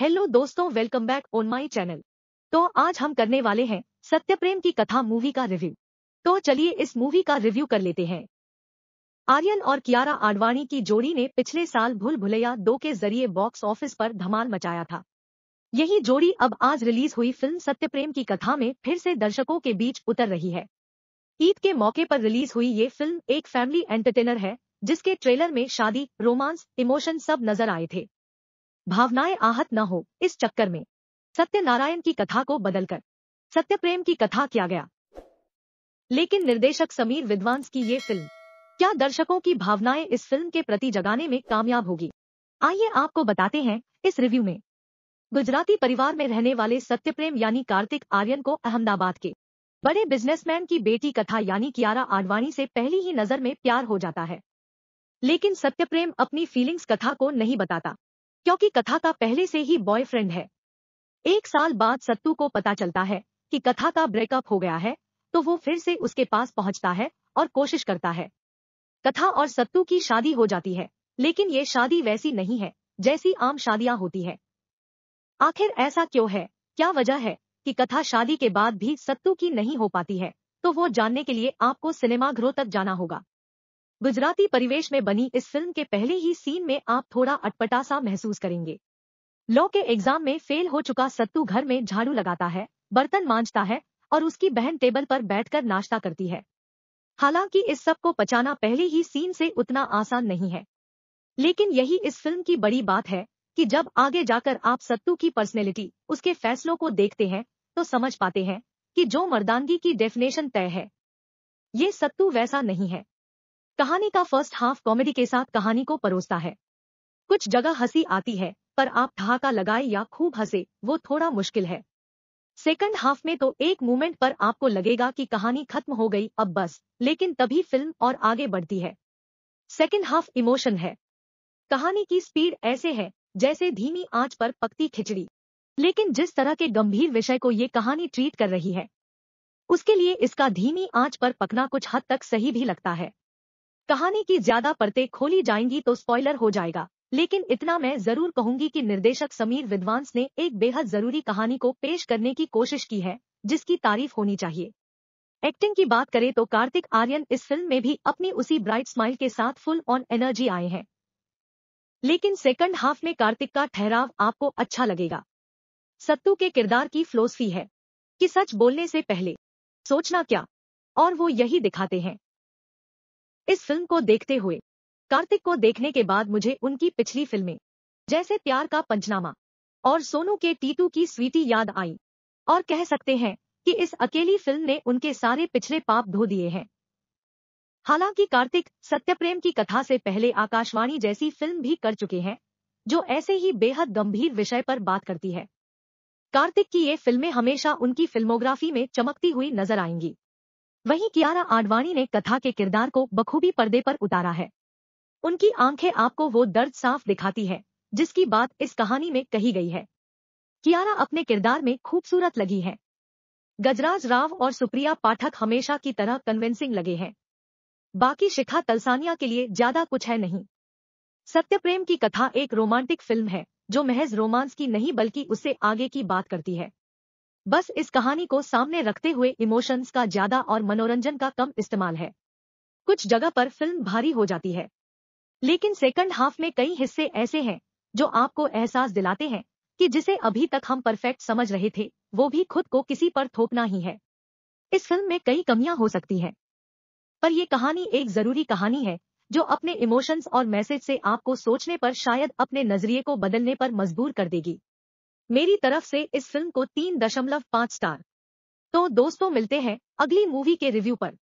hello दोस्तों welcome back on my channel तो आज हम करने वाले हैं सत्यप्रेम की कथा मूवी का रिव्यू तो चलिए इस मूवी का रिव्यू कर लेते हैं आर्यन और कियारा आडवाणी की जोड़ी ने पिछले साल भूल भुलैया दो के जरिए बॉक्स ऑफिस पर धमाल मचाया था यही जोड़ी अब आज रिलीज हुई फिल्म सत्यप्रेम की कथा में फिर से दर्शकों के बीच उतर रही है ईद के मौके पर रिलीज हुई ये फिल्म एक फैमिली एंटरटेनर है जिसके ट्रेलर में शादी रोमांस इमोशन सब नजर आए थे भावनाएं आहत न हो इस चक्कर में सत्यनारायण की कथा को बदलकर सत्य प्रेम की कथा किया गया लेकिन निर्देशक समीर विद्वांस की ये फिल्म क्या दर्शकों की भावनाएं इस फिल्म के प्रति जगाने में कामयाब होगी आइए आपको बताते हैं इस रिव्यू में गुजराती परिवार में रहने वाले सत्यप्रेम यानी कार्तिक आर्यन को अहमदाबाद के बड़े बिजनेसमैन की बेटी कथा यानी कियारा आडवाणी से पहली ही नजर में प्यार हो जाता है लेकिन सत्यप्रेम अपनी फीलिंग्स कथा को नहीं बताता क्योंकि कथा का पहले से ही बॉयफ्रेंड है एक साल बाद सत्तू को पता चलता है कि कथा का ब्रेकअप हो गया है तो वो फिर से उसके पास पहुंचता है और कोशिश करता है कथा और सत्तू की शादी हो जाती है लेकिन ये शादी वैसी नहीं है जैसी आम शादियां होती है आखिर ऐसा क्यों है क्या वजह है कि कथा शादी के बाद भी सत्तू की नहीं हो पाती है तो वो जानने के लिए आपको सिनेमाघरों तक जाना होगा गुजराती परिवेश में बनी इस फिल्म के पहले ही सीन में आप थोड़ा अटपटा सा महसूस करेंगे लॉ के एग्जाम में फेल हो चुका सत्तू घर में झाड़ू लगाता है बर्तन मांझता है और उसकी बहन टेबल पर बैठकर नाश्ता करती है हालांकि इस सब को पचाना पहले ही सीन से उतना आसान नहीं है लेकिन यही इस फिल्म की बड़ी बात है कि जब आगे जाकर आप सत्तू की पर्सनैलिटी उसके फैसलों को देखते हैं तो समझ पाते हैं कि जो मर्दानगी की डेफिनेशन तय है ये सत्तू वैसा नहीं है कहानी का फर्स्ट हाफ कॉमेडी के साथ कहानी को परोसता है कुछ जगह हंसी आती है पर आप ठहाका लगाए या खूब हंसे वो थोड़ा मुश्किल है सेकंड हाफ में तो एक मोमेंट पर आपको लगेगा कि कहानी खत्म हो गई अब बस लेकिन तभी फिल्म और आगे बढ़ती है सेकंड हाफ इमोशन है कहानी की स्पीड ऐसे है जैसे धीमी आंच पर पकती खिचड़ी लेकिन जिस तरह के गंभीर विषय को ये कहानी ट्रीट कर रही है उसके लिए इसका धीमी आंच पर पकना कुछ हद तक सही भी लगता है कहानी की ज्यादा परतें खोली जाएंगी तो स्पॉइलर हो जाएगा लेकिन इतना मैं जरूर कहूंगी कि निर्देशक समीर विद्वांस ने एक बेहद जरूरी कहानी को पेश करने की कोशिश की है जिसकी तारीफ होनी चाहिए एक्टिंग की बात करें तो कार्तिक आर्यन इस फिल्म में भी अपनी उसी ब्राइट स्माइल के साथ फुल ऑन एनर्जी आए हैं लेकिन सेकंड हाफ में कार्तिक का ठहराव आपको अच्छा लगेगा सत्तू के किरदार की फ्लोसफी है कि सच बोलने से पहले सोचना क्या और वो यही दिखाते हैं इस फिल्म को देखते हुए कार्तिक को देखने के बाद मुझे उनकी पिछली फिल्में जैसे प्यार का पंचनामा और सोनू के टीटू की स्वीटी याद आई और कह सकते हैं कि इस अकेली फिल्म ने उनके सारे पिछले पाप धो दिए हैं हालांकि कार्तिक सत्यप्रेम की कथा से पहले आकाशवाणी जैसी फिल्म भी कर चुके हैं जो ऐसे ही बेहद गंभीर विषय पर बात करती है कार्तिक की ये फिल्में हमेशा उनकी फिल्मोग्राफी में चमकती हुई नजर आएंगी वहीं कियारा आडवाणी ने कथा के किरदार को बखूबी पर्दे पर उतारा है उनकी आंखें आपको वो दर्द साफ दिखाती है जिसकी बात इस कहानी में कही गई है कियारा अपने किरदार में खूबसूरत लगी है गजराज राव और सुप्रिया पाठक हमेशा की तरह कन्विंसिंग लगे हैं बाकी शिखा तलसानिया के लिए ज्यादा कुछ है नहीं सत्यप्रेम की कथा एक रोमांटिक फिल्म है जो महज रोमांस की नहीं बल्कि उससे आगे की बात करती है बस इस कहानी को सामने रखते हुए इमोशंस का ज्यादा और मनोरंजन का कम इस्तेमाल है कुछ जगह पर फिल्म भारी हो जाती है लेकिन सेकंड हाफ में कई हिस्से ऐसे हैं जो आपको एहसास दिलाते हैं कि जिसे अभी तक हम परफेक्ट समझ रहे थे वो भी खुद को किसी पर थोपना ही है इस फिल्म में कई कमियां हो सकती हैं पर यह कहानी एक जरूरी कहानी है जो अपने इमोशंस और मैसेज से आपको सोचने पर शायद अपने नजरिए को बदलने पर मजबूर कर देगी मेरी तरफ से इस फिल्म को तीन दशमलव पांच स्टार तो दोस्तों मिलते हैं अगली मूवी के रिव्यू पर